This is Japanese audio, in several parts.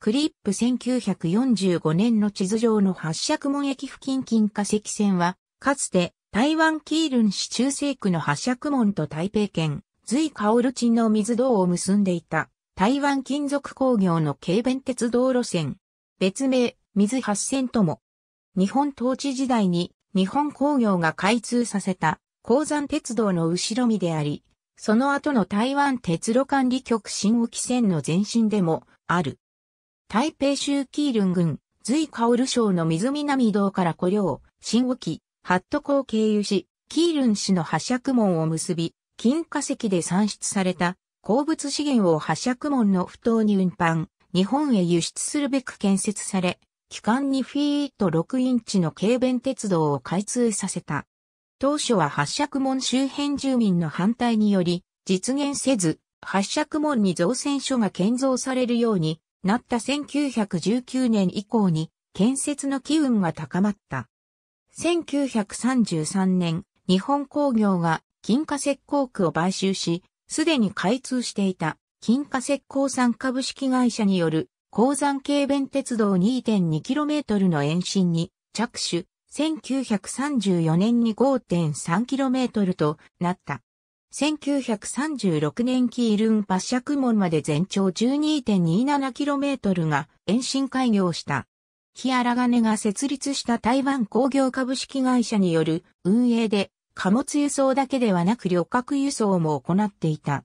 クリップ1945年の地図上の八尺門駅付近近化石線は、かつて台湾キールン市中西区の八尺門と台北県、随オル地の水道を結んでいた、台湾金属工業の軽便鉄道路線。別名、水八線とも。日本統治時代に日本工業が開通させた鉱山鉄道の後ろ身であり、その後の台湾鉄路管理局新沖線の前身でもある。台北州キールン郡、香薫省の水南道から古領、新沖、ハット港を経由し、キールン市の発射門を結び、金化石で産出された鉱物資源を発射門の不当に運搬、日本へ輸出するべく建設され、機関にフィート6インチの軽便鉄道を開通させた。当初は発射門周辺住民の反対により、実現せず、発射門に造船所が建造されるようになった1919年以降に建設の機運が高まった。1933年、日本工業が金貨石膏区を買収し、すでに開通していた金貨石膏産株式会社による鉱山軽便鉄道 2.2km の延伸に着手、1934年に 5.3km となった。1936年キールンパシャク門まで全長 12.27km が延伸開業した。日ガ金が設立した台湾工業株式会社による運営で貨物輸送だけではなく旅客輸送も行っていた。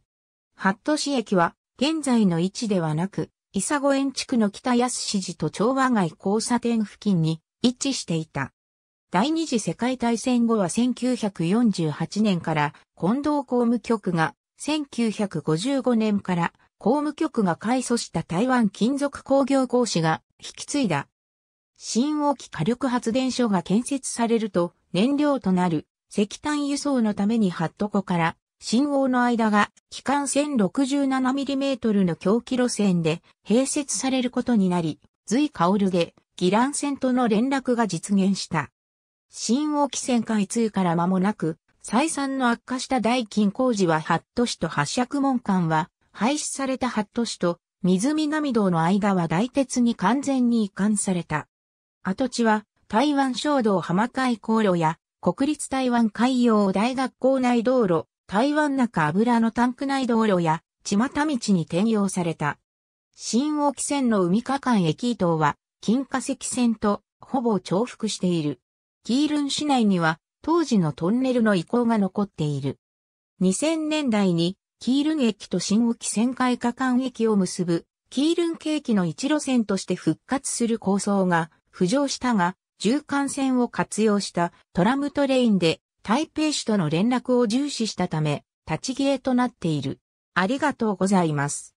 八ト市駅は現在の位置ではなく、伊佐五園地区の北安市寺と長和街交差点付近に位置していた。第二次世界大戦後は1948年から近藤公務局が、1955年から公務局が改組した台湾金属工業工士が引き継いだ。新大き火力発電所が建設されると、燃料となる石炭輸送のためにハット湖から新大の間が機関 1067mm の狂気路線で併設されることになり、隋薫でギラン線との連絡が実現した。新大木線開通から間もなく、採算の悪化した代金工事は八都市と八尺門間は、廃止された八都市と水南道の間は大鉄に完全に移管された。跡地は台湾小道浜海航路や国立台湾海洋大学校内道路、台湾中油のタンク内道路や巷道に転用された。新大木線の海河間駅等は金化石線とほぼ重複している。キールン市内には当時のトンネルの遺構が残っている。2000年代にキールン駅と新沖線開花間駅を結ぶキールン景気の一路線として復活する構想が浮上したが、縦貫線を活用したトラムトレインで台北市との連絡を重視したため、立ち消えとなっている。ありがとうございます。